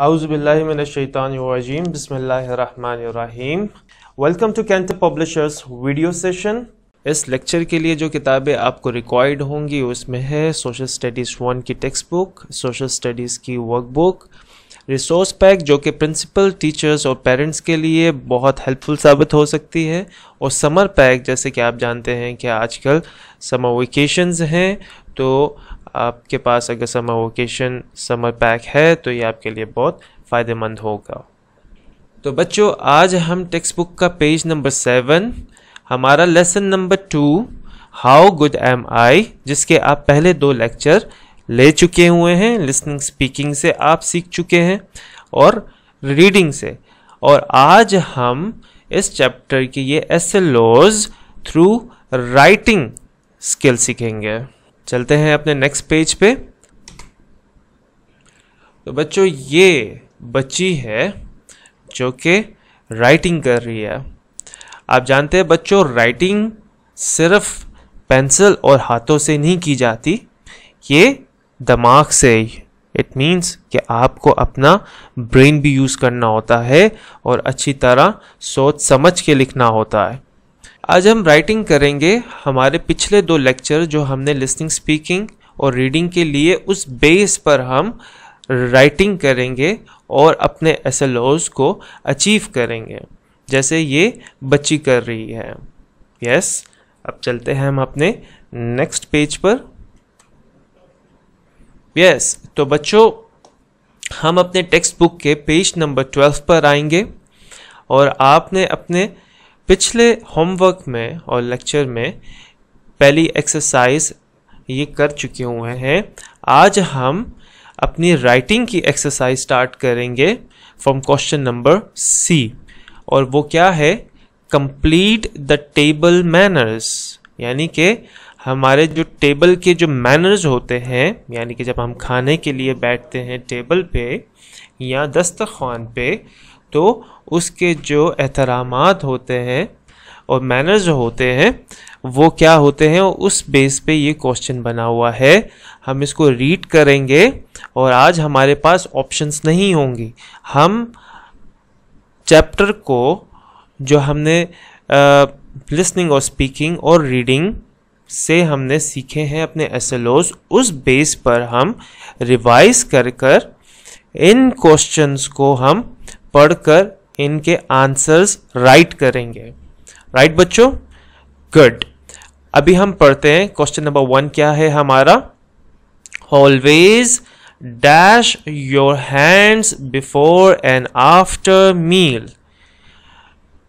Auzubillahiminashaitanirrajim. बसमीम welcome to Cantor publishers video session इस lecture के लिए जो किताबें आपको रिक्वायर्ड होंगी उसमें है सोशल स्टडीज़ वन की टेक्स्ट बुक सोशल स्टडीज़ की वर्कबुक रिसोर्स पैक जो कि प्रिंसिपल टीचर्स और पेरेंट्स के लिए बहुत हेल्पफुल साबित हो सकती है और समर पैक जैसे कि आप जानते हैं कि आजकल समर वेकेशंस हैं तो आपके पास अगर समर वोकेशन समर पैक है तो ये आपके लिए बहुत फ़ायदेमंद होगा तो बच्चों आज हम टेक्स्ट बुक का पेज नंबर सेवन हमारा lesson number two how good am I जिसके आप पहले दो लेक्चर ले चुके हुए हैं लिसनिंग स्पीकिंग से आप सीख चुके हैं और रीडिंग से और आज हम इस चैप्टर की ये S L through writing skill सीखेंगे चलते हैं अपने नेक्स्ट पेज पे तो बच्चों ये बच्ची है जो कि राइटिंग कर रही है आप जानते हैं बच्चों राइटिंग सिर्फ पेंसिल और हाथों से नहीं की जाती ये दिमाग से ही इट मीन्स कि आपको अपना ब्रेन भी यूज़ करना होता है और अच्छी तरह सोच समझ के लिखना होता है आज हम राइटिंग करेंगे हमारे पिछले दो लेक्चर जो हमने लिसनिंग स्पीकिंग और रीडिंग के लिए उस बेस पर हम राइटिंग करेंगे और अपने एस को अचीव करेंगे जैसे ये बच्ची कर रही है यस yes, अब चलते हैं हम अपने नेक्स्ट पेज पर यस yes, तो बच्चों हम अपने टेक्स्ट बुक के पेज नंबर ट्वेल्व पर आएंगे और आपने अपने पिछले होमवर्क में और लेक्चर में पहली एक्सरसाइज ये कर चुके हुए हैं आज हम अपनी राइटिंग की एक्सरसाइज स्टार्ट करेंगे फ्रॉम क्वेश्चन नंबर सी और वो क्या है कंप्लीट द टेबल मैनर्स यानी कि हमारे जो टेबल के जो मैनर्स होते हैं यानी कि जब हम खाने के लिए बैठते हैं टेबल पे या दस्तखान पे तो उसके जो एहतराम होते हैं और मैनर्स जो होते हैं वो क्या होते हैं और उस बेस पे ये क्वेश्चन बना हुआ है हम इसको रीड करेंगे और आज हमारे पास ऑप्शंस नहीं होंगी हम चैप्टर को जो हमने लिसनिंग और स्पीकिंग और रीडिंग से हमने सीखे हैं अपने एस उस बेस पर हम रिवाइज कर कर इन क्वेश्चंस को हम पढ़कर इनके आंसर्स राइट करेंगे राइट right, बच्चों गुड अभी हम पढ़ते हैं क्वेश्चन नंबर वन क्या है हमारा always dash your hands before and after meal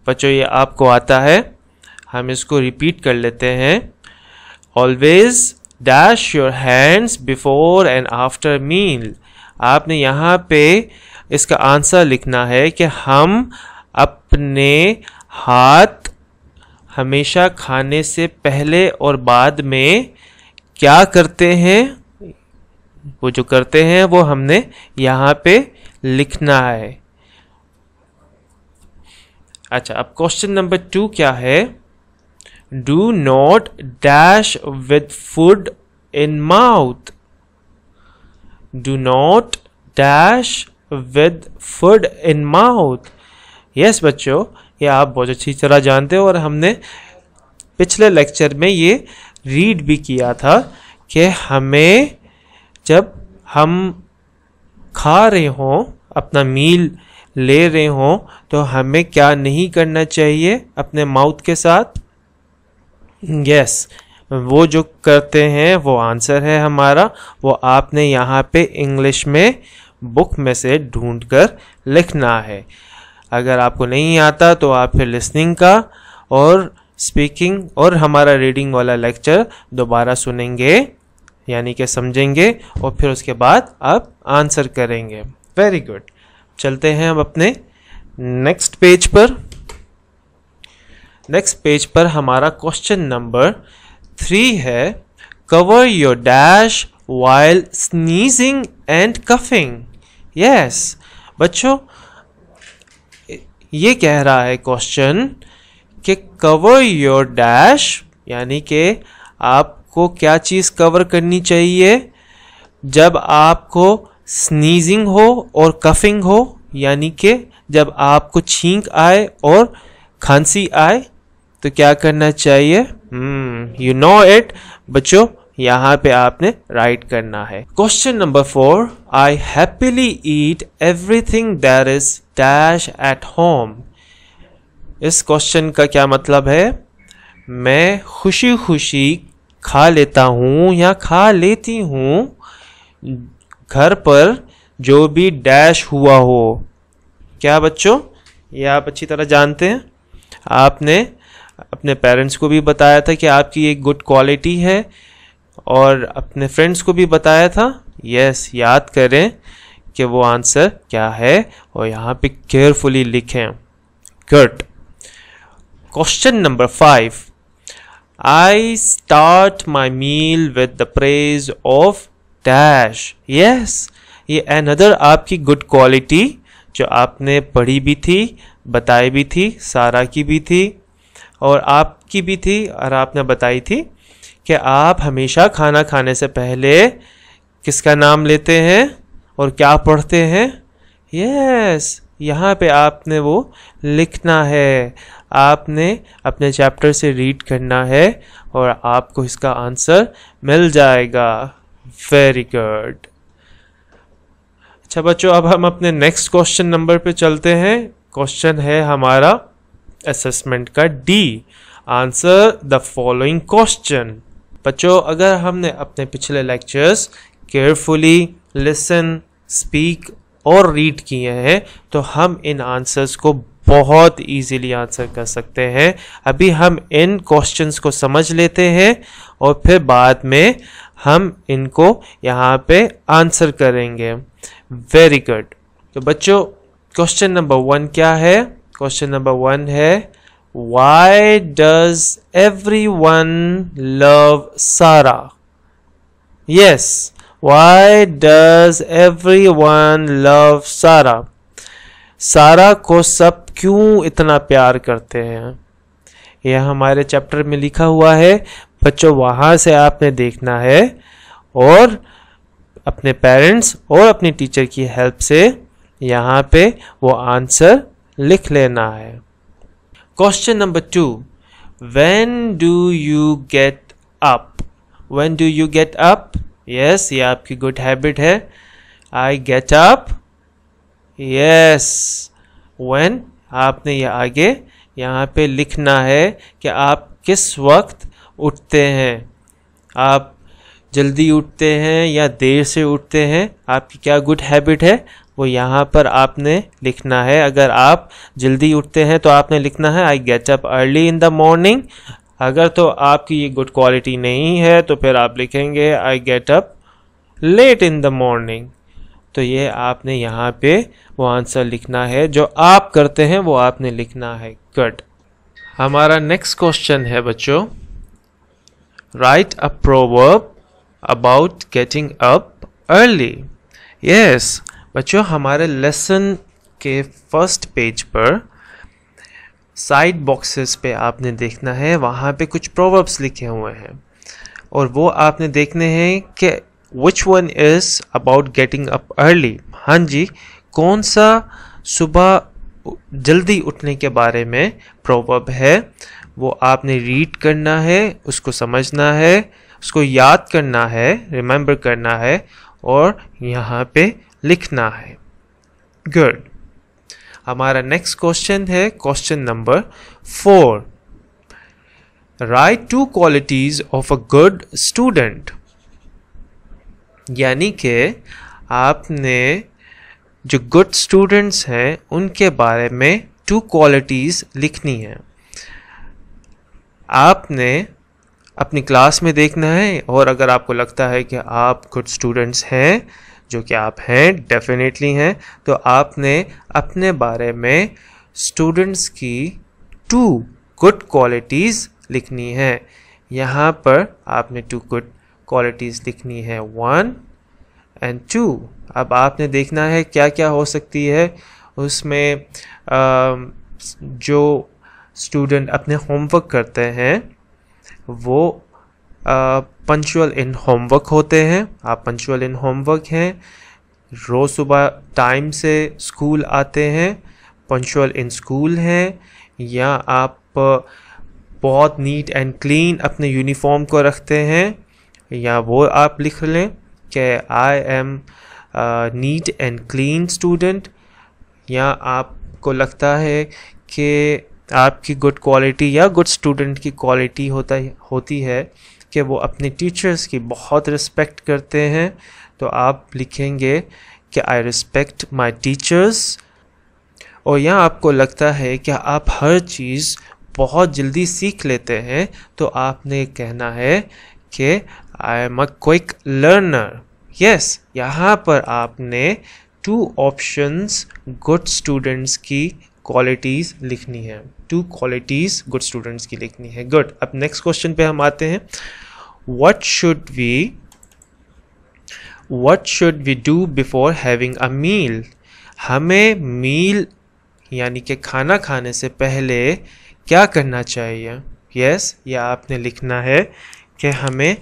बच्चों ये आपको आता है हम इसको रिपीट कर लेते हैं always dash your hands before and after meal आपने यहाँ पे इसका आंसर लिखना है कि हम अपने हाथ हमेशा खाने से पहले और बाद में क्या करते हैं वो जो करते हैं वो हमने यहाँ पे लिखना है अच्छा अब क्वेश्चन नंबर टू क्या है do not dash with food in mouth do not dash with food in mouth yes बच्चों ये आप बहुत अच्छी तरह जानते हो और हमने पिछले लेक्चर में ये रीड भी किया था कि हमें जब हम खा रहे हों अपना मील ले रहे हों तो हमें क्या नहीं करना चाहिए अपने माउथ के साथ यस yes, वो जो करते हैं वो आंसर है हमारा वो आपने यहाँ पे इंग्लिश में बुक में से ढूंढ कर लिखना है अगर आपको नहीं आता तो आप फिर लिसनिंग का और स्पीकिंग और हमारा रीडिंग वाला लेक्चर दोबारा सुनेंगे यानी कि समझेंगे और फिर उसके बाद आप आंसर करेंगे वेरी गुड चलते हैं हम अपने नेक्स्ट पेज पर नेक्स्ट पेज पर हमारा क्वेश्चन नंबर थ्री है cover your dash while sneezing and coughing yes बच्चों ये कह रहा है क्वेश्चन कि कवर योर डैश यानी कि आपको क्या चीज़ कवर करनी चाहिए जब आपको स्नीजिंग हो और कफिंग हो यानी कि जब आपको छींक आए और खांसी आए तो क्या करना चाहिए यू नो इट बच्चों यहाँ पे आपने राइट करना है question number four I happily eat everything there is dash at home इस क्वेश्चन का क्या मतलब है मैं खुशी खुशी खा लेता हूँ या खा लेती हूँ घर पर जो भी डैश हुआ हो क्या बच्चों ये आप अच्छी तरह जानते हैं आपने अपने पेरेंट्स को भी बताया था कि आपकी एक गुड क्वालिटी है और अपने फ्रेंड्स को भी बताया था यस याद करें कि वो आंसर क्या है और यहाँ पे केयरफुली लिखें good question number five I start my meal with the praise of dash yes ये अनदर आपकी गुड क्वालिटी जो आपने पढ़ी भी थी बताई भी थी सारा की भी थी और आपकी भी थी और आपने बताई थी कि आप हमेशा खाना खाने से पहले किसका नाम लेते हैं और क्या पढ़ते हैं यस यहाँ पे आपने वो लिखना है आपने अपने चैप्टर से रीड करना है और आपको इसका आंसर मिल जाएगा वेरी गुड अच्छा बच्चों अब हम अपने नेक्स्ट क्वेश्चन नंबर पे चलते हैं क्वेश्चन है हमारा असेसमेंट का D answer the following question बच्चों अगर हमने अपने पिछले लेक्चर्स केयरफुली लिसन स्पीक और रीड किए हैं तो हम इन आंसर्स को बहुत इजीली आंसर कर सकते हैं अभी हम इन क्वेश्चंस को समझ लेते हैं और फिर बाद में हम इनको यहाँ पे आंसर करेंगे वेरी गुड तो बच्चों क्वेश्चन नंबर वन क्या है क्वेश्चन नंबर वन है Why does everyone love Sarah? Yes, why does everyone love Sarah? सारा को सब क्यों इतना प्यार करते हैं यह हमारे चैप्टर में लिखा हुआ है बच्चों वहाँ से आपने देखना है और अपने पेरेंट्स और अपनी टीचर की हेल्प से यहाँ पे वो आंसर लिख लेना है Question number two When do you get up? When do you get up? Yes, ये आपकी good habit है I get up. Yes. When आपने ये आगे यहाँ पे लिखना है कि आप किस वक्त उठते हैं आप जल्दी उठते हैं या देर से उठते हैं आपकी क्या गुड हैबिट है वो यहाँ पर आपने लिखना है अगर आप जल्दी उठते हैं तो आपने लिखना है I get up early in the morning अगर तो आपकी ये गुड क्वालिटी नहीं है तो फिर आप लिखेंगे I get up late in the morning तो ये आपने यहाँ पे वो आंसर लिखना है जो आप करते हैं वो आपने लिखना है गुड हमारा नेक्स्ट क्वेश्चन है बच्चों write a proverb about getting up early yes बच्चों हमारे लेसन के फर्स्ट पेज पर साइड बॉक्सेस पे आपने देखना है वहाँ पे कुछ प्रोवर्ब्स लिखे हुए हैं और वो आपने देखने हैं कि which one is about getting up early हाँ जी कौन सा सुबह जल्दी उठने के बारे में प्रोवर्ब है वो आपने रीड करना है उसको समझना है उसको याद करना है रिमेंबर करना है और यहाँ पे लिखना है गुड हमारा नेक्स्ट क्वेश्चन है question number four write two qualities of a good student यानी कि आपने जो गुड स्टूडेंट्स हैं उनके बारे में टू क्वालिटीज़ लिखनी है आपने अपनी क्लास में देखना है और अगर आपको लगता है कि आप गुड स्टूडेंट्स हैं जो कि आप हैं डेफिनेटली हैं तो आपने अपने बारे में स्टूडेंट्स की टू गुड क्वालिटीज़ लिखनी है यहाँ पर आपने टू गुड क्वालिटीज़ लिखनी है वन एंड टू अब आपने देखना है क्या क्या हो सकती है उसमें जो स्टूडेंट अपने होमवर्क करते हैं वो पंचुअल इन होमवर्क होते हैं आप पंचुअल इन होमवर्क हैं रोज़ सुबह टाइम से स्कूल आते हैं पंचुअल इन स्कूल हैं या आप बहुत नीट एंड क्लीन अपने यूनिफॉर्म को रखते हैं या वो आप लिख लें कि I am neat and clean student या आपको लगता है कि आपकी गुड क्वालिटी या गुड स्टूडेंट की क्वालिटी होता होती है कि वो अपने टीचर्स की बहुत रिस्पेक्ट करते हैं तो आप लिखेंगे कि आई रिस्पेक्ट माई टीचर्स और यहाँ आपको लगता है कि आप हर चीज़ बहुत जल्दी सीख लेते हैं तो आपने कहना है कि I am a quick learner yes यहाँ पर आपने टू ऑप्शंस गुड स्टूडेंट्स की क्वालिटीज़ लिखनी है टू क्वालिटीज़ गुड स्टूडेंट्स की लिखनी है गुड अब नेक्स्ट क्वेश्चन पे हम आते हैं what should we what should we do before having a meal हमें मील यानी कि खाना खाने से पहले क्या करना चाहिए यस yes, या आपने लिखना है कि हमें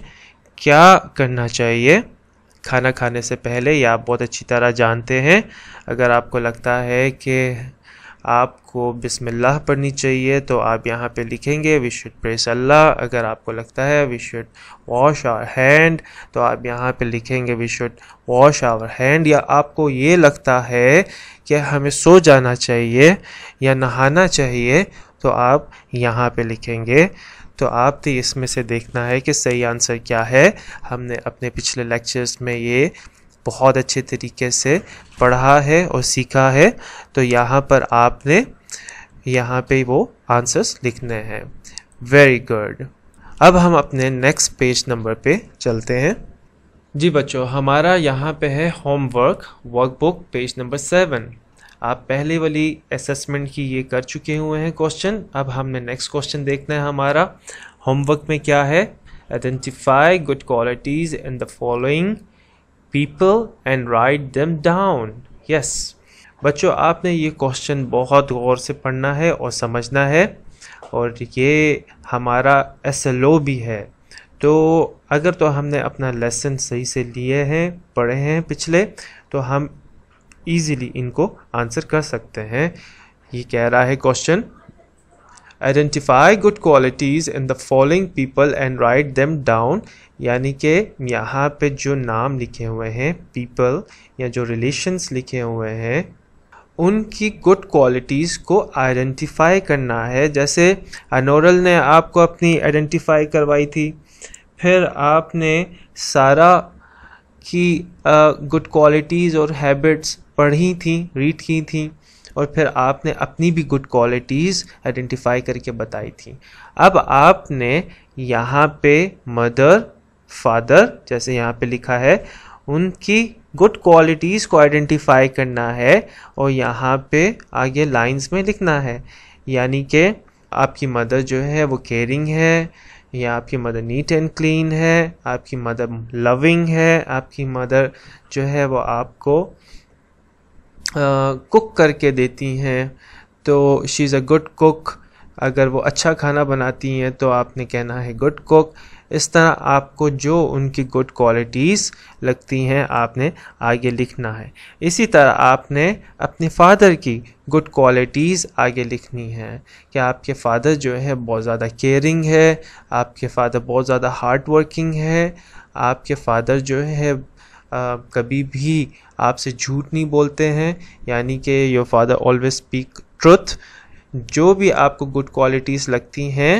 क्या करना चाहिए खाना खाने से पहले या आप बहुत अच्छी तरह जानते हैं अगर आपको लगता है कि आपको बिस्मिल्लाह पढ़नी चाहिए तो आप यहाँ पे लिखेंगे वी शुड प्रेस अल्लाह अगर आपको लगता है we should wash our hand तो आप यहाँ पे लिखेंगे we should wash our hand या आपको ये लगता है कि हमें सो जाना चाहिए या नहाना चाहिए तो आप यहाँ पे लिखेंगे तो तो इसमें से देखना है कि सही आंसर क्या है हमने अपने पिछले लेक्चर्स में ये बहुत अच्छे तरीके से पढ़ा है और सीखा है तो यहाँ पर आपने यहाँ पे वो आंसर्स लिखने हैं वेरी गुड अब हम अपने नेक्स्ट पेज नंबर पे चलते हैं जी बच्चों हमारा यहाँ पे है homework workbook page number seven आप पहले वाली असेसमेंट की ये कर चुके हुए हैं क्वेश्चन अब हमने नेक्स्ट क्वेश्चन देखना है हमारा होमवर्क में क्या है identify good qualities in the following people and write them down yes बच्चों आपने ये क्वेश्चन बहुत गौर से पढ़ना है और समझना है और ये हमारा एस एल ओ भी है तो अगर तो हमने अपना लेसन सही से लिए हैं पढ़े हैं पिछले तो हम इजीली इनको आंसर कर सकते हैं ये कह रहा है question identify good qualities in the following people and write them down यानी कि यहाँ पे जो नाम लिखे हुए हैं पीपल या जो रिलेशंस लिखे हुए हैं उनकी गुड क्वालिटीज़ को आइडेंटिफाई करना है जैसे अनोरल ने आपको अपनी आइडेंटिफाई करवाई थी फिर आपने सारा की गुड uh, क्वालिटीज़ और हैबिट्स पढ़ी थी रीड की थी और फिर आपने अपनी भी गुड क्वालिटीज़ आइडेंटिफाई करके बताई थी अब आपने यहाँ पे मदर फादर जैसे यहाँ पे लिखा है उनकी गुड क्वालिटीज़ को आइडेंटिफाई करना है और यहाँ पे आगे लाइंस में लिखना है यानी कि आपकी मदर जो है वो केयरिंग है या आपकी मदर नीट एंड क्लीन है आपकी मदर लविंग है आपकी मदर जो है वो आपको कुक करके देती हैं तो she is a good cook अगर वो अच्छा खाना बनाती हैं तो आपने कहना है गुड कुक इस तरह आपको जो उनकी गुड क्वालिटीज़ लगती हैं आपने आगे लिखना है इसी तरह आपने अपने फ़ादर की गुड क्वालिटीज़ आगे लिखनी हैं कि आपके फ़ादर जो है बहुत ज़्यादा केयरिंग है आपके फ़ादर बहुत ज़्यादा हार्ड वर्किंग है आपके फ़ादर जो है कभी भी आपसे झूठ नहीं बोलते हैं यानी कि your father always speak truth जो भी आपको गुड क्वालिटीज़ लगती हैं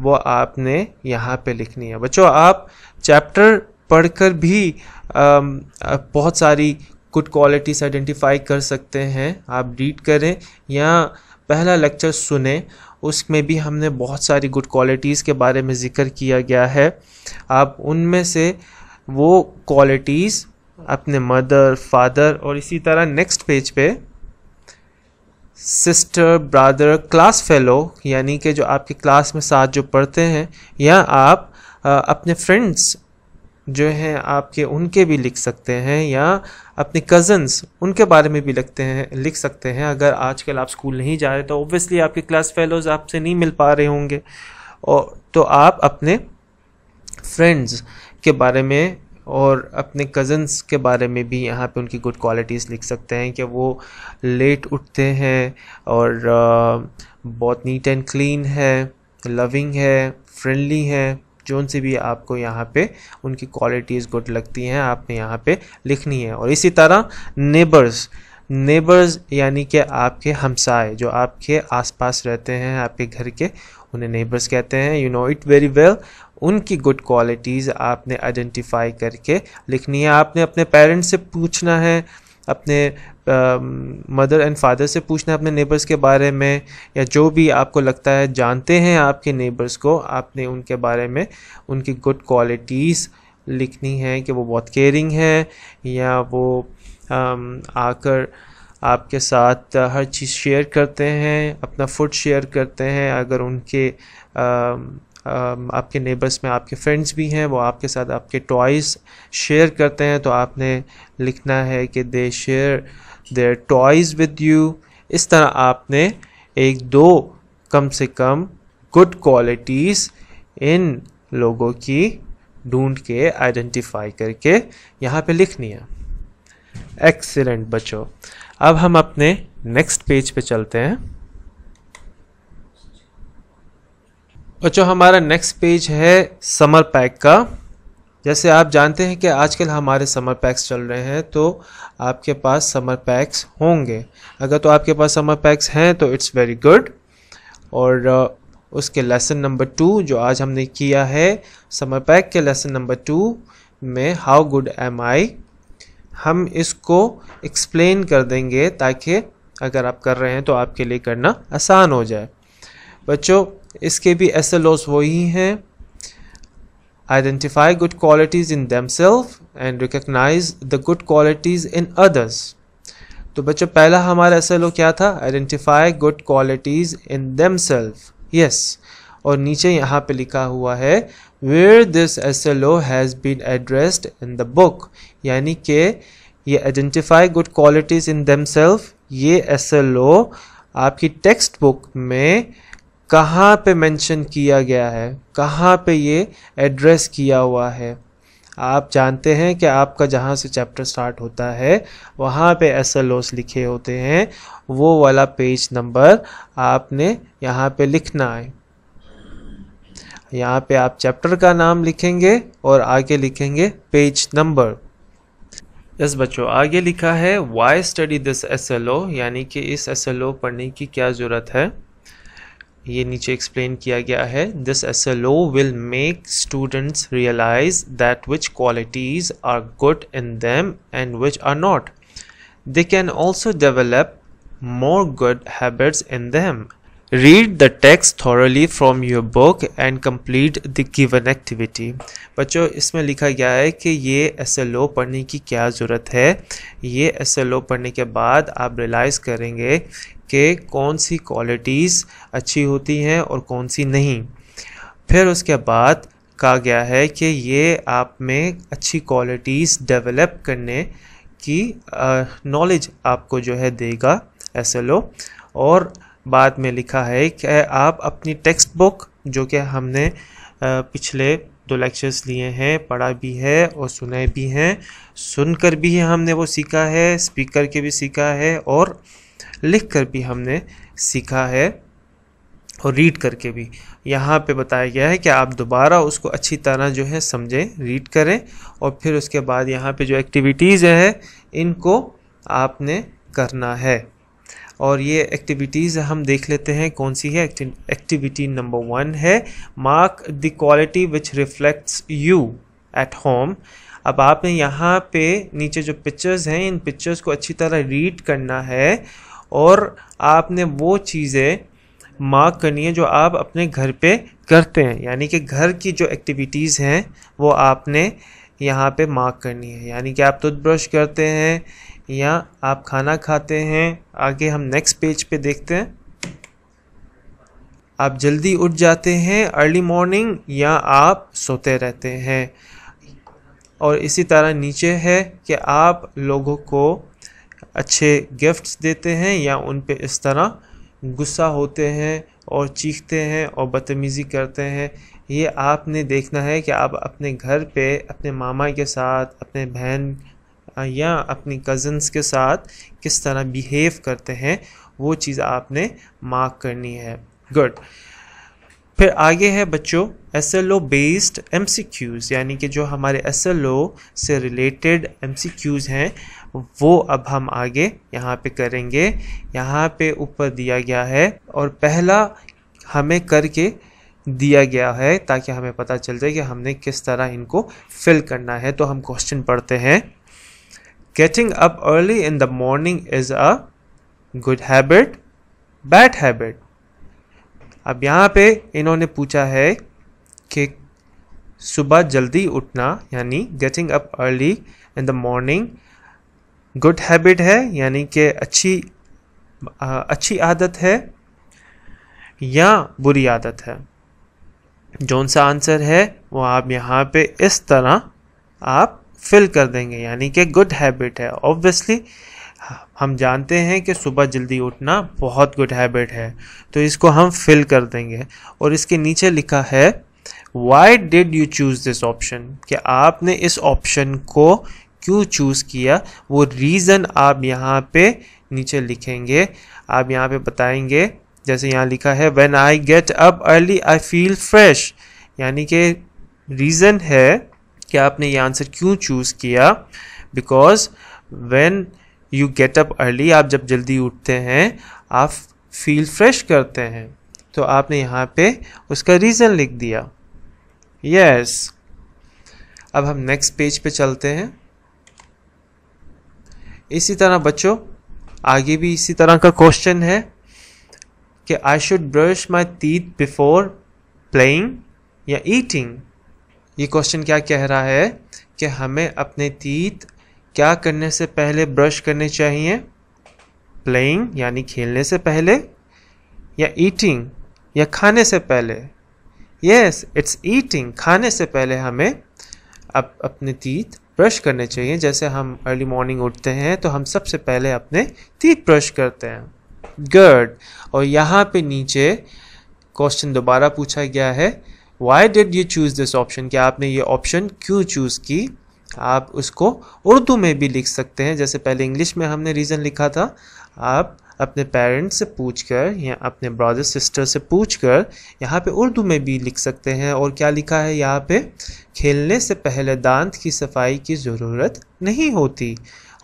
वो आपने यहाँ पे लिखनी है बच्चों आप चैप्टर पढ़कर भी आ, बहुत सारी गुड क्वालिटीज़ आइडेंटिफाई कर सकते हैं आप रीड करें या पहला लेक्चर सुने उसमें भी हमने बहुत सारी गुड क्वालिटीज़ के बारे में ज़िक्र किया गया है आप उनमें से वो क्वालिटीज़ अपने मदर फादर और इसी तरह नेक्स्ट पेज पे सिस्टर ब्रदर क्लास फेलो यानी कि जो आपके क्लास में साथ जो पढ़ते हैं या आप आ, अपने फ्रेंड्स जो हैं आपके उनके भी लिख सकते हैं या अपने कज़न्स उनके बारे में भी लिखते हैं लिख सकते हैं अगर आजकल आप स्कूल नहीं जा रहे तो ओबियसली आपके क्लास फेलोज़ आपसे नहीं मिल पा रहे होंगे और तो आप अपने फ्रेंड्स के बारे में और अपने कज़न्स के बारे में भी यहाँ पे उनकी गुड क्वालिटीज़ लिख सकते हैं कि वो लेट उठते हैं और बहुत नीट एंड क्लीन है लविंग है फ्रेंडली है जो उनसे भी आपको यहाँ पे उनकी क्वालिटीज़ गुड लगती हैं आपने यहाँ पे लिखनी है और इसी तरह नेबर्स नेबर्स यानी कि आपके हमसाए जो आपके आसपास रहते हैं आपके घर के उन्हें नेबर्स कहते हैं you know it very well उनकी गुड क्वालिटीज़ आपने आइडेंटिफाई करके लिखनी है आपने अपने पेरेंट्स से पूछना है अपने मदर एंड फादर से पूछना है अपने नेबर्स के बारे में या जो भी आपको लगता है जानते हैं आपके नेबर्स को आपने उनके बारे में उनकी गुड क्वालिटीज़ लिखनी है कि वो बहुत केयरिंग है या वो um, आकर आपके साथ हर चीज़ शेयर करते हैं अपना फूड शेयर करते हैं अगर उनके आपके नेबर्स में आपके फ्रेंड्स भी हैं वो आपके साथ आपके टॉयज़ शेयर करते हैं तो आपने लिखना है कि they share their toys with you इस तरह आपने एक दो कम से कम गुड क्वालिटीज़ इन लोगों की ढूंढ के आइडेंटिफाई करके यहाँ पे लिखनी है एक्सीलेंट बच्चों अब हम अपने नेक्स्ट पेज पे चलते हैं और जो हमारा नेक्स्ट पेज है समर पैक का जैसे आप जानते हैं कि आजकल हमारे समर पैक्स चल रहे हैं तो आपके पास समर पैक्स होंगे अगर तो आपके पास समर पैक्स हैं तो इट्स वेरी गुड और उसके लेसन नंबर टू जो आज हमने किया है समर पैक के लेसन नंबर टू में हाउ गुड एम आई हम इसको एक्सप्लेन कर देंगे ताकि अगर आप कर रहे हैं तो आपके लिए करना आसान हो जाए बच्चों इसके भी एस एल ओस वही हैं identify good qualities in them self and recognise the good qualities in others तो बच्चों पहला हमारा एस एल ओ क्या था identify good qualities in them self yes और नीचे यहाँ पे लिखा हुआ है where this S L O has been addressed in the book यानी कि ये आइडेंटिफाई गुड क्वालिटीज़ इन दम सेल्फ ये एस एल ओ आपकी टेक्स्ट बुक में कहाँ पे मेंशन किया गया है कहाँ पे ये एड्रेस किया हुआ है आप जानते हैं कि आपका जहाँ से चैप्टर स्टार्ट होता है वहाँ पे एस एल ओस लिखे होते हैं वो वाला पेज नंबर आपने यहाँ पे लिखना है यहाँ पे आप चैप्टर का नाम लिखेंगे और आगे लिखेंगे पेज नंबर यस बच्चों आगे लिखा है why study this S L O यानी कि इस एस एल ओ पढ़ने की क्या ज़रूरत है ये नीचे एक्सप्लेन किया गया है this S L O will make students realise that which qualities are good in them and which are not they can also develop more good habits in them read the text thoroughly from your book and complete the given activity बच्चों इसमें लिखा गया है कि ये S L ओ पढ़ने की क्या ज़रूरत है ये एस एल ओ पढ़ने के बाद आप रियलाइज़ करेंगे कि कौन सी क्वालिटीज़ अच्छी होती हैं और कौन सी नहीं फिर उसके बाद कहा गया है कि ये आप में अच्छी क्वालिटीज़ डेवलप करने की नॉलेज आपको जो है देगा एस एल ओ और बाद में लिखा है कि आप अपनी टेक्स्ट बुक जो कि हमने पिछले दो लेक्चर्स लिए हैं पढ़ा भी है और सुने भी हैं सुनकर भी हमने वो सीखा है स्पीक करके भी सीखा है और लिख कर भी हमने सीखा है और रीड करके भी यहाँ पे बताया गया है कि आप दोबारा उसको अच्छी तरह जो है समझें रीड करें और फिर उसके बाद यहाँ पे जो एक्टिविटीज़ है इनको आपने करना है और ये एक्टिविटीज़ हम देख लेते हैं कौन सी है एक्टिविटी नंबर वन है mark the quality which reflects you at home अब आपने यहाँ पे नीचे जो पिक्चर्स हैं इन पिक्चर्स को अच्छी तरह रीड करना है और आपने वो चीज़ें मार्क करनी है जो आप अपने घर पे करते हैं यानी कि घर की जो एक्टिविटीज़ हैं वो आपने यहाँ पे मार्क करनी है यानी कि आप टूथब्रश करते हैं या आप खाना खाते हैं आगे हम नेक्स्ट पेज पे देखते हैं आप जल्दी उठ जाते हैं अर्ली मॉर्निंग या आप सोते रहते हैं और इसी तरह नीचे है कि आप लोगों को अच्छे गिफ्ट्स देते हैं या उन पे इस तरह गुस्सा होते हैं और चीखते हैं और बदतमीज़ी करते हैं ये आपने देखना है कि आप अपने घर पे अपने मामा के साथ अपने बहन या अपनी कज़न्स के साथ किस तरह बिहेव करते हैं वो चीज़ आपने मार्क करनी है गुड फिर आगे है बच्चों S L O based M C Qs यानी कि जो हमारे एस एल ओ से रिलेटेड एम सी क्यूज़ हैं वो अब हम आगे यहाँ पे करेंगे यहाँ पे ऊपर दिया गया है और पहला हमें करके दिया गया है ताकि हमें पता चल जाए कि हमने किस तरह इनको फिल करना है तो हम क्वेश्चन पढ़ते हैं Getting up early in the morning is a good habit, bad habit. अब यहाँ पे इन्होंने पूछा है कि सुबह जल्दी उठना यानी getting up early in the morning good habit है यानी कि अच्छी आ, अच्छी आदत है या बुरी आदत है जौन सा आंसर है वो आप यहाँ पे इस तरह आप फिल कर देंगे यानी कि गुड हैबिट है ऑब्वियसली हम जानते हैं कि सुबह जल्दी उठना बहुत गुड हैबिट है तो इसको हम फिल कर देंगे और इसके नीचे लिखा है why did you choose this option कि आपने इस ऑप्शन को क्यों चूज़ किया वो रीज़न आप यहाँ पे नीचे लिखेंगे आप यहाँ पे बताएंगे जैसे यहाँ लिखा है when I get up early I feel fresh यानी कि रीज़न है कि आपने ये आंसर क्यों चूज़ किया because when you get up early आप जब जल्दी उठते हैं आप फील फ्रेश करते हैं तो आपने यहाँ पे उसका रीज़न लिख दिया यस yes. अब हम नेक्स्ट पेज पे चलते हैं इसी तरह बच्चों आगे भी इसी तरह का क्वेश्चन है कि I should brush my teeth before playing या ईटिंग ये क्वेश्चन क्या कह रहा है कि हमें अपने तीत क्या करने से पहले ब्रश करने चाहिए प्लेइंग यानी खेलने से पहले या ईटिंग या खाने से पहले यस इट्स ईटिंग खाने से पहले हमें अप, अपने तीत ब्रश करने चाहिए जैसे हम अर्ली मॉर्निंग उठते हैं तो हम सबसे पहले अपने तीत ब्रश करते हैं गर्ड और यहाँ पे नीचे क्वेश्चन दोबारा पूछा गया है why did you choose this option क्या आपने ये ऑप्शन क्यों चूज़ की आप उसको उर्दू में भी लिख सकते हैं जैसे पहले इंग्लिश में हमने रीज़न लिखा था आप अपने पेरेंट्स से पूछ कर या अपने ब्रदर सिस्टर से पूछ कर यहाँ पर उर्दू में भी लिख सकते हैं और क्या लिखा है यहाँ पे खेलने से पहले दांत की सफाई की ज़रूरत नहीं होती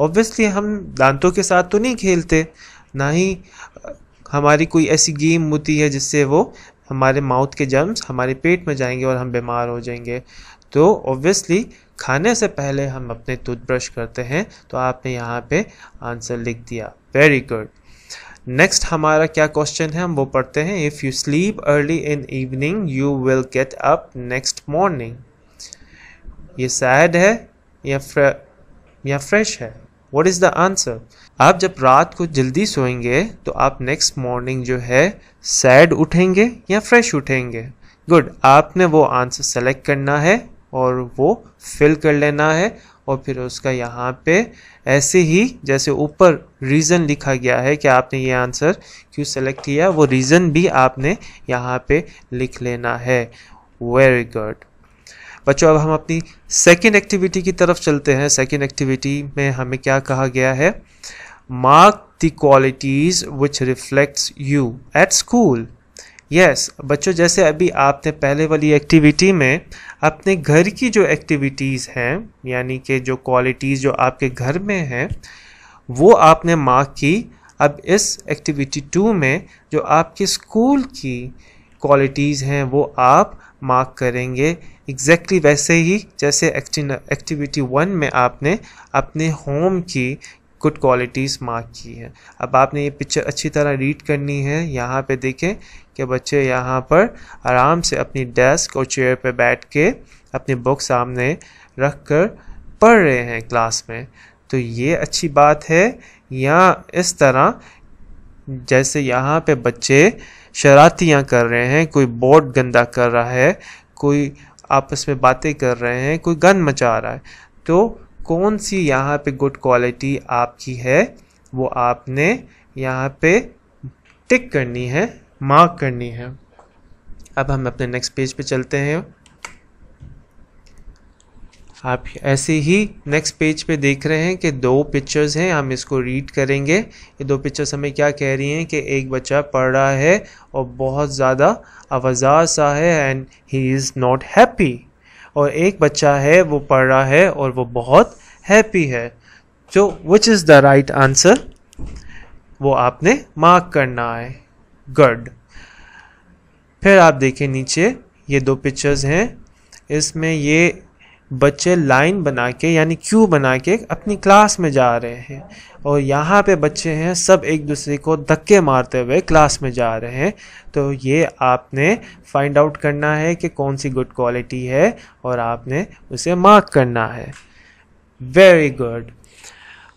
ऑब्वियसली हम दांतों के साथ तो नहीं खेलते ना ही हमारी कोई ऐसी गेम होती है जिससे वो हमारे माउथ के जर्म्स हमारे पेट में जाएंगे और हम बीमार हो जाएंगे तो ऑब्वियसली खाने से पहले हम अपने टूथब्रश करते हैं तो आपने यहाँ पे आंसर लिख दिया वेरी गुड नेक्स्ट हमारा क्या क्वेश्चन है हम वो पढ़ते हैं if you sleep early in evening you will get up next morning ये सैड है या फ्रे, या फ्रेश है वॉट इज़ द आंसर आप जब रात को जल्दी सोएंगे तो आप नेक्स्ट मॉर्निंग जो है सैड उठेंगे या फ्रेश उठेंगे गुड आपने वो आंसर सेलेक्ट करना है और वो फिल कर लेना है और फिर उसका यहाँ पे ऐसे ही जैसे ऊपर रीज़न लिखा गया है कि आपने ये आंसर क्यों सेलेक्ट किया वो रीज़न भी आपने यहाँ पे लिख लेना है वेरी गुड बच्चों अब हम अपनी सेकेंड एक्टिविटी की तरफ चलते हैं सेकेंड एक्टिविटी में हमें क्या कहा गया है mark the qualities which reflects you at school yes yes, बच्चों जैसे अभी आपने पहले वाली एक्टिविटी में अपने घर की जो एक्टिविटीज़ हैं यानी कि जो क्वालिटीज़ जो आपके घर में हैं वो आपने मार्क की अब इस एक्टिविटी टू में जो आपके स्कूल की क्वालिटीज़ हैं वो आप मार्क करेंगे एग्जैक्टली exactly वैसे ही जैसे एक्टिविटी वन में आपने अपने होम की गुड क्वालिटीज़ मार्क की है अब आपने ये पिक्चर अच्छी तरह रीड करनी है यहाँ पे देखें कि बच्चे यहाँ पर आराम से अपनी डेस्क और चेयर पे बैठ के अपनी बुक सामने रख कर पढ़ रहे हैं क्लास में तो ये अच्छी बात है या इस तरह जैसे यहाँ पे बच्चे शरारतियाँ कर रहे हैं कोई बोर्ड गंदा कर रहा है कोई आपस में बातें कर रहे हैं कोई गन मचा रहा है तो कौन सी यहाँ पे गुड क्वालिटी आपकी है वो आपने यहाँ पे टिक करनी है मार्क करनी है अब हम अपने नेक्स्ट पेज पे चलते हैं आप ऐसे ही नेक्स्ट पेज पे देख रहे हैं कि दो पिक्चर्स हैं हम इसको रीड करेंगे ये दो पिक्चर्स हमें क्या कह रही हैं कि एक बच्चा पढ़ रहा है और बहुत ज़्यादा आवाज़ा सा है and he is not happy और एक बच्चा है वो पढ़ रहा है और वो बहुत हैप्पी है जो which is the right answer वो आपने मार्क करना है गड फिर आप देखें नीचे ये दो पिक्चर्स हैं इसमें ये बच्चे लाइन बना के यानी क्यू बना के अपनी क्लास में जा रहे हैं और यहाँ पे बच्चे हैं सब एक दूसरे को धक्के मारते हुए क्लास में जा रहे हैं तो ये आपने फाइंड आउट करना है कि कौन सी गुड क्वालिटी है और आपने उसे मार्क करना है वेरी गुड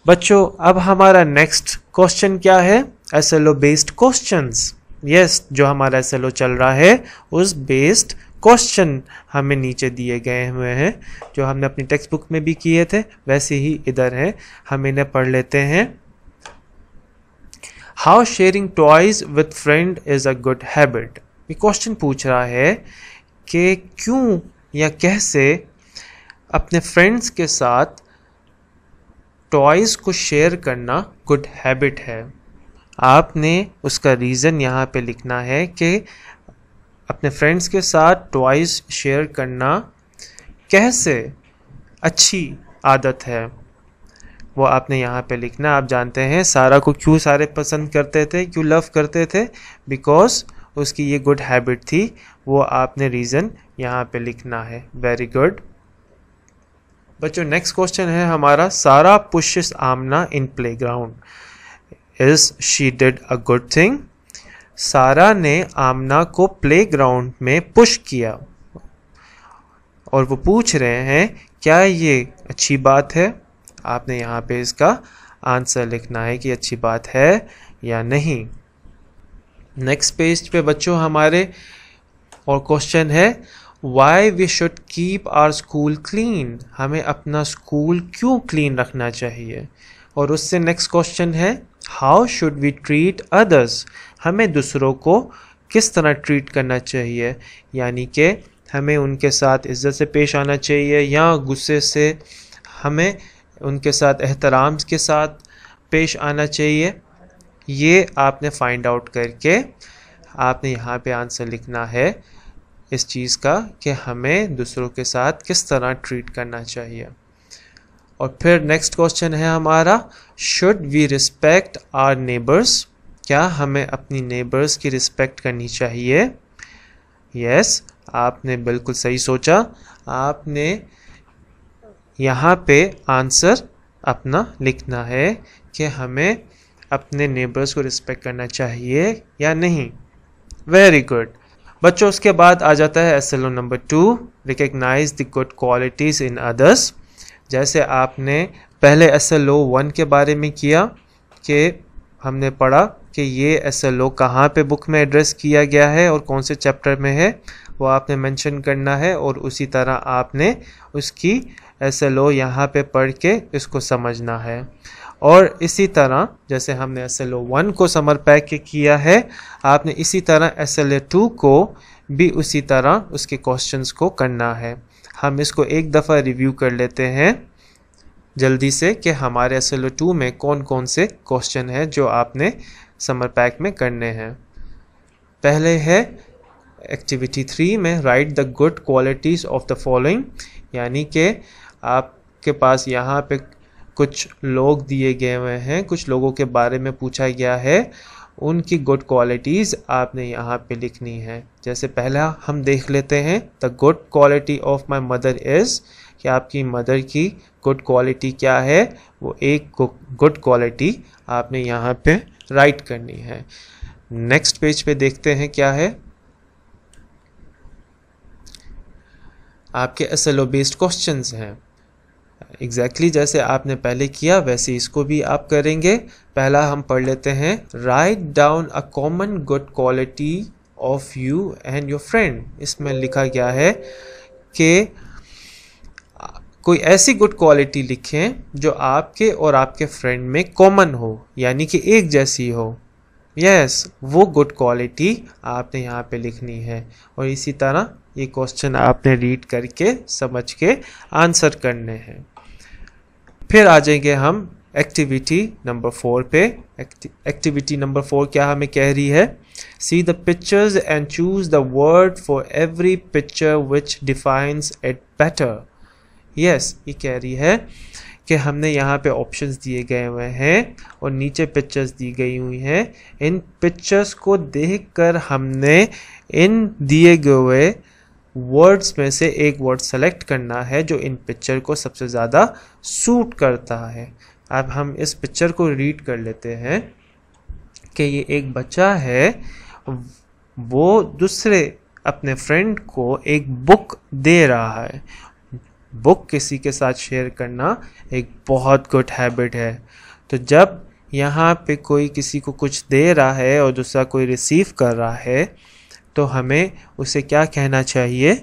बच्चों अब हमारा नेक्स्ट क्वेश्चन क्या है S L O based question yes जो हमारा एस एल ओ चल रहा है उस बेस्ड क्वेश्चन हमें नीचे दिए गए हुए हैं जो हमने अपनी टेक्स्ट बुक में भी किए थे वैसे ही इधर हैं हम इन्हें पढ़ लेते हैं how sharing toys with friend is a good habit ये क्वेश्चन पूछ रहा है कि क्यों या कैसे अपने फ्रेंड्स के साथ टॉयज़ को शेयर करना गुड हैबिट है आपने उसका रीज़न यहाँ पे लिखना है कि अपने फ्रेंड्स के साथ टॉयज शेयर करना कैसे अच्छी आदत है वो आपने यहाँ पे लिखना आप जानते हैं सारा को क्यों सारे पसंद करते थे क्यों लव करते थे बिकॉज उसकी ये गुड हैबिट थी वो आपने रीज़न यहाँ पे लिखना है वेरी गुड बच्चों नेक्स्ट क्वेश्चन है हमारा Sara pushes Amna in playground is she did a good thing Sara ने आमना को प्लेग्राउंड में पुश किया और वो पूछ रहे हैं क्या ये अच्छी बात है आपने यहाँ पे इसका आंसर लिखना है कि अच्छी बात है या नहीं नेक्स्ट पेज पे बच्चों हमारे और क्वेश्चन है why we should keep our school clean हमें अपना स्कूल क्यों क्लीन रखना चाहिए और उससे नेक्स्ट क्वेश्चन है how should we treat others हमें दूसरों को किस तरह ट्रीट करना चाहिए यानी कि हमें उनके साथ इज़्ज़त से पेश आना चाहिए या गुस्से से हमें उनके साथ एहतराम के साथ पेश आना चाहिए ये आपने फाइंड आउट करके आपने यहाँ पे आंसर लिखना है इस चीज़ का कि हमें दूसरों के साथ किस तरह ट्रीट करना चाहिए और फिर नेक्स्ट क्वेश्चन है हमारा should we respect our neighbours क्या हमें अपनी नेबर्स की रिस्पेक्ट करनी चाहिए यस yes, आपने बिल्कुल सही सोचा आपने यहाँ पे आंसर अपना लिखना है कि हमें अपने नेबर्स को रिस्पेक्ट करना चाहिए या नहीं वेरी गुड बच्चों उसके बाद आ जाता है S number two recognise the good qualities in others जैसे आपने पहले एस एल ओ वन के बारे में किया कि हमने पढ़ा कि ये एस एल ओ कहाँ पर बुक में एड्रेस किया गया है और कौन से चैप्टर में है वो आपने मेंशन करना है और उसी तरह आपने उसकी एस एल ओ यहाँ पर पढ़ के इसको समझना है और इसी तरह जैसे हमने एस एल ओ वन को समर पैक के किया है आपने इसी तरह एस एल ए टू को भी उसी तरह उसके क्वेश्चंस को करना है हम इसको एक दफ़ा रिव्यू कर लेते हैं जल्दी से कि हमारे एस एल ओ टू में कौन कौन से क्वेश्चन हैं जो आपने समर पैक में करने हैं पहले है एक्टिविटी थ्री में write the good qualities of the following यानी कि आपके पास यहाँ पे कुछ लोग दिए गए हुए हैं कुछ लोगों के बारे में पूछा गया है उनकी गुड क्वालिटीज़ आपने यहाँ पे लिखनी है जैसे पहला हम देख लेते हैं the good quality of my mother is कि आपकी मदर की गुड क्वालिटी क्या है वो एक गुड क्वालिटी आपने यहाँ पे राइट करनी है नेक्स्ट पेज पे देखते हैं क्या है आपके S L O based question हैं एग्जैक्टली exactly जैसे आपने पहले किया वैसे इसको भी आप करेंगे पहला हम पढ़ लेते हैं write down a common good quality of you and your friend इसमें लिखा गया है कि कोई ऐसी गुड क्वालिटी लिखें जो आपके और आपके फ्रेंड में कॉमन हो यानी कि एक जैसी हो यस yes, वो गुड क्वालिटी आपने यहाँ पे लिखनी है और इसी तरह ये क्वेश्चन आपने रीड करके समझ के आंसर करने हैं फिर आ जाएंगे हम एक्टिविटी नंबर फोर पे एक्टिविटी नंबर फोर क्या हमें कह रही है see the pictures and choose the word for every picture which defines it better yes ये कह रही है कि हमने यहाँ पे ऑप्शंस दिए गए हुए हैं और नीचे पिक्चर्स दी गई हुई हैं इन पिक्चर्स को देखकर हमने इन दिए गए वर्ड्स में से एक वर्ड सेलेक्ट करना है जो इन पिक्चर को सबसे ज़्यादा सूट करता है अब हम इस पिक्चर को रीड कर लेते हैं कि ये एक बच्चा है वो दूसरे अपने फ्रेंड को एक बुक दे रहा है बुक किसी के साथ शेयर करना एक बहुत गुड हैबिट है तो जब यहाँ पे कोई किसी को कुछ दे रहा है और दूसरा कोई रिसीव कर रहा है तो हमें उसे क्या कहना चाहिए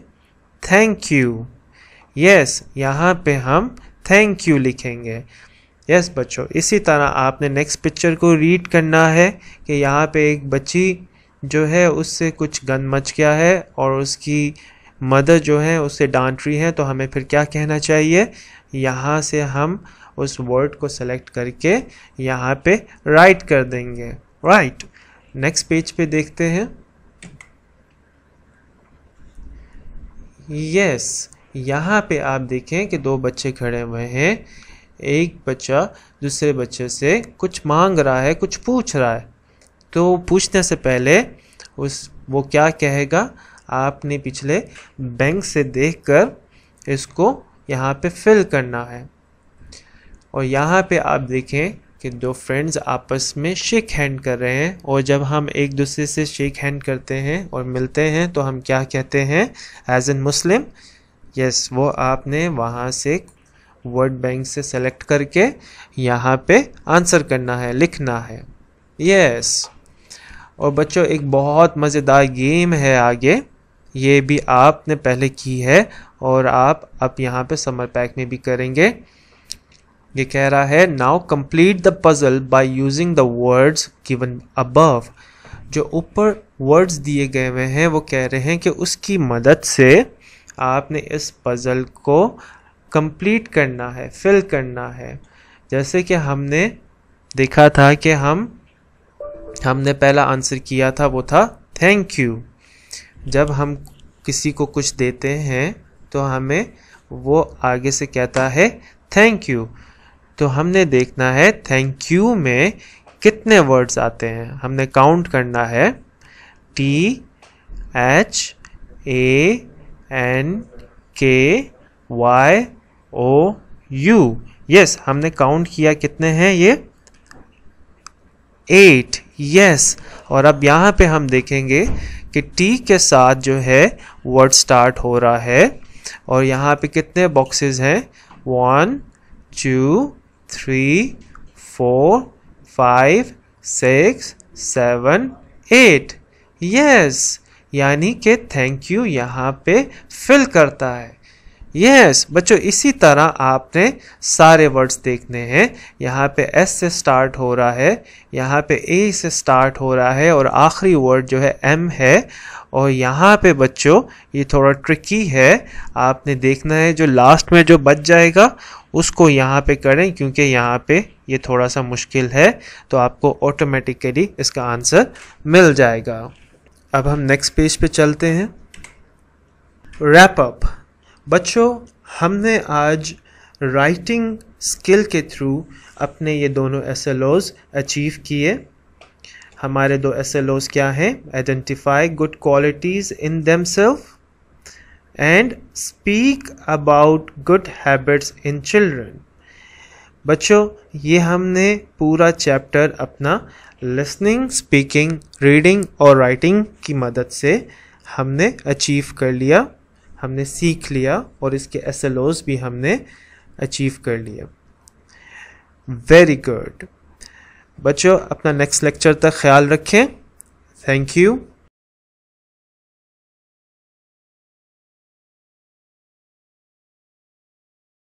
थैंक यू यस यहाँ पे हम थैंक यू लिखेंगे यस yes, बच्चों इसी तरह आपने नेक्स्ट पिक्चर को रीड करना है कि यहाँ पे एक बच्ची जो है उससे कुछ गंद मच गया है और उसकी मदर जो है उससे डांट रही है तो हमें फिर क्या कहना चाहिए यहाँ से हम उस वर्ड को सेलेक्ट करके यहाँ पे राइट कर देंगे राइट नेक्स्ट पेज पे देखते हैं यस यहाँ पे आप देखें कि दो बच्चे खड़े हुए हैं एक बच्चा दूसरे बच्चे से कुछ मांग रहा है कुछ पूछ रहा है तो पूछने से पहले उस वो क्या कहेगा आपने पिछले बैंक से देखकर इसको यहाँ पे फिल करना है और यहाँ पे आप देखें कि दो फ्रेंड्स आपस में शेक हैंड कर रहे हैं और जब हम एक दूसरे से शेक हैंड करते हैं और मिलते हैं तो हम क्या कहते हैं एज एन मुस्लिम यस वो आपने वहाँ से वर्ड बैंक से सेलेक्ट करके यहाँ पे आंसर करना है लिखना है यस और बच्चों एक बहुत मज़ेदार गेम है आगे ये भी आपने पहले की है और आप अब यहाँ पे समर पैक में भी करेंगे ये कह रहा है now complete the puzzle by using the words given above जो ऊपर वर्ड्स दिए गए हुए हैं वो कह रहे हैं कि उसकी मदद से आपने इस पज़ल को कंप्लीट करना है फिल करना है जैसे कि हमने देखा था कि हम हमने पहला आंसर किया था वो था थैंक यू जब हम किसी को कुछ देते हैं तो हमें वो आगे से कहता है थैंक यू तो हमने देखना है थैंक यू में कितने वर्ड्स आते हैं हमने काउंट करना है T H A N K Y O U yes हमने काउंट किया कितने हैं ये एट यस yes. और अब यहाँ पे हम देखेंगे कि टी के साथ जो है वर्ड स्टार्ट हो रहा है और यहाँ पे कितने बॉक्सेस हैं one two three four five six seven eight yes यानी कि थैंक यू यहाँ पे फिल करता है यस yes, बच्चों इसी तरह आपने सारे वर्ड्स देखने हैं यहाँ पे एस से स्टार्ट हो रहा है यहाँ पे ए से स्टार्ट हो रहा है और आखिरी वर्ड जो है एम है और यहाँ पे बच्चों ये थोड़ा ट्रिकी है आपने देखना है जो लास्ट में जो बच जाएगा उसको यहाँ पे करें क्योंकि यहाँ पे ये थोड़ा सा मुश्किल है तो आपको ऑटोमेटिकली इसका आंसर मिल जाएगा अब हम नेक्स्ट पेज पे चलते हैं रैप अप बच्चों हमने आज राइटिंग स्किल के थ्रू अपने ये दोनों एस अचीव किए हमारे दो एस एल ओज क्या हैं identify good qualities in them and speak about good habits in children बच्चों ये हमने पूरा चैप्टर अपना लिसनिंग स्पीकिंग रीडिंग और राइटिंग की मदद से हमने अचीव कर लिया हमने सीख लिया और इसके एस एल भी हमने अचीव कर लिया वेरी गुड बच्चों अपना नेक्स्ट लेक्चर तक ख्याल रखें थैंक यू